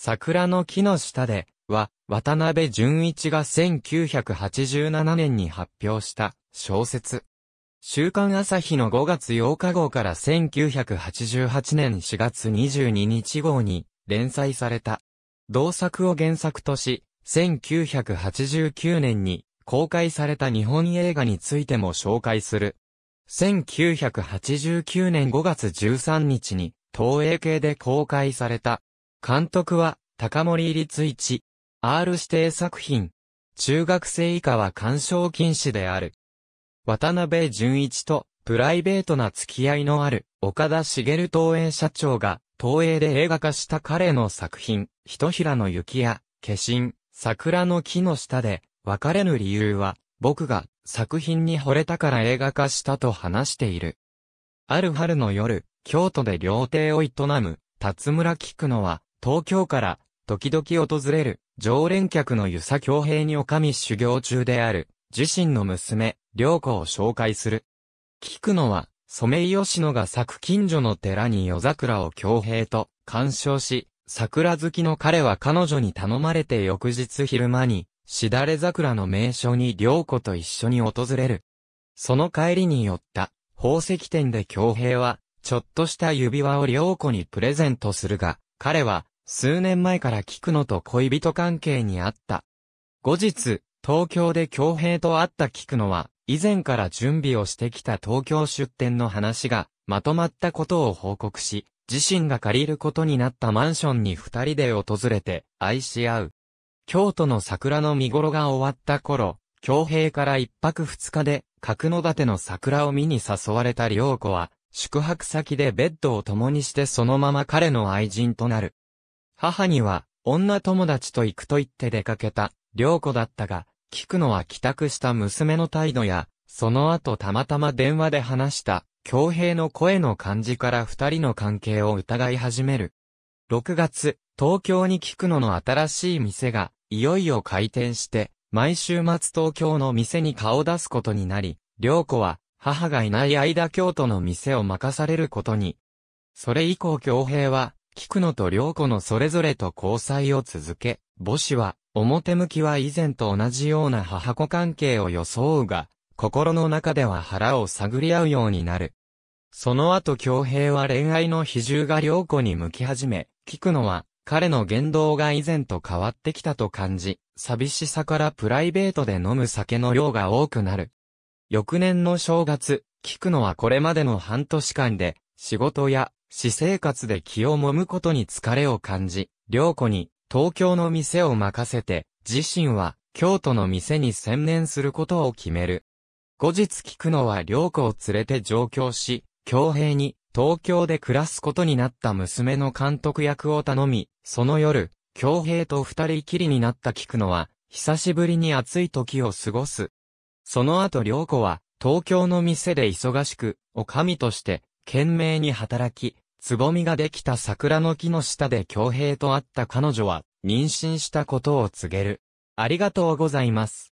桜の木の下で、は、渡辺淳一が1987年に発表した小説。週刊朝日の5月8日号から1988年4月22日号に連載された。同作を原作とし、1989年に公開された日本映画についても紹介する。1989年5月13日に東映系で公開された監督は、高森立一。R 指定作品。中学生以下は干渉禁止である。渡辺淳一と、プライベートな付き合いのある、岡田茂東映社長が、東映で映画化した彼の作品、一平の雪や、化身、桜の木の下で、別れぬ理由は、僕が作品に惚れたから映画化したと話している。ある春の夜、京都で料亭を営む、辰村菊野は、東京から時々訪れる常連客の遊佐京平に女将修行中である自身の娘、良子を紹介する。聞くのはソメイヨシノが咲く近所の寺に夜桜を京平と鑑賞し、桜好きの彼は彼女に頼まれて翌日昼間に、しだれ桜の名所に良子と一緒に訪れる。その帰りに寄った宝石店で京平は、ちょっとした指輪を良子にプレゼントするが、彼は、数年前から菊野と恋人関係にあった。後日、東京で京平と会った菊野は、以前から準備をしてきた東京出店の話が、まとまったことを報告し、自身が借りることになったマンションに二人で訪れて、愛し合う。京都の桜の見頃が終わった頃、京平から一泊二日で、角立の桜を見に誘われた良子は、宿泊先でベッドを共にしてそのまま彼の愛人となる。母には、女友達と行くと言って出かけた、良子だったが、聞くのは帰宅した娘の態度や、その後たまたま電話で話した、京平の声の感じから二人の関係を疑い始める。6月、東京に聞くのの新しい店が、いよいよ開店して、毎週末東京の店に顔出すことになり、良子は、母がいない間京都の店を任されることに。それ以降京平は、菊野と良子のそれぞれと交際を続け、母子は、表向きは以前と同じような母子関係を装うが、心の中では腹を探り合うようになる。その後京平は恋愛の比重が良子に向き始め、菊野は、彼の言動が以前と変わってきたと感じ、寂しさからプライベートで飲む酒の量が多くなる。翌年の正月、くのはこれまでの半年間で、仕事や、私生活で気を揉むことに疲れを感じ、良子に、東京の店を任せて、自身は、京都の店に専念することを決める。後日くのは良子を連れて上京し、京平に、東京で暮らすことになった娘の監督役を頼み、その夜、京平と二人きりになった菊野は、久しぶりに暑い時を過ごすその後良子は、東京の店で忙しく、おかみとして、懸命に働き、つぼみができた桜の木の下で京平と会った彼女は、妊娠したことを告げる。ありがとうございます。